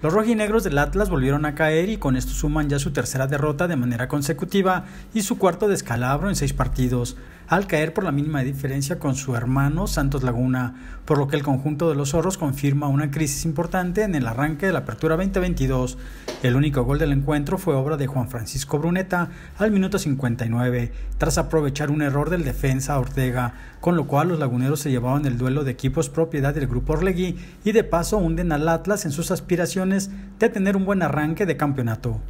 Los rojinegros del Atlas volvieron a caer y con esto suman ya su tercera derrota de manera consecutiva y su cuarto descalabro en seis partidos al caer por la mínima diferencia con su hermano Santos Laguna, por lo que el conjunto de los zorros confirma una crisis importante en el arranque de la apertura 2022. El único gol del encuentro fue obra de Juan Francisco Bruneta al minuto 59, tras aprovechar un error del defensa Ortega, con lo cual los laguneros se llevaban el duelo de equipos propiedad del grupo Orlegui y de paso hunden al Atlas en sus aspiraciones de tener un buen arranque de campeonato.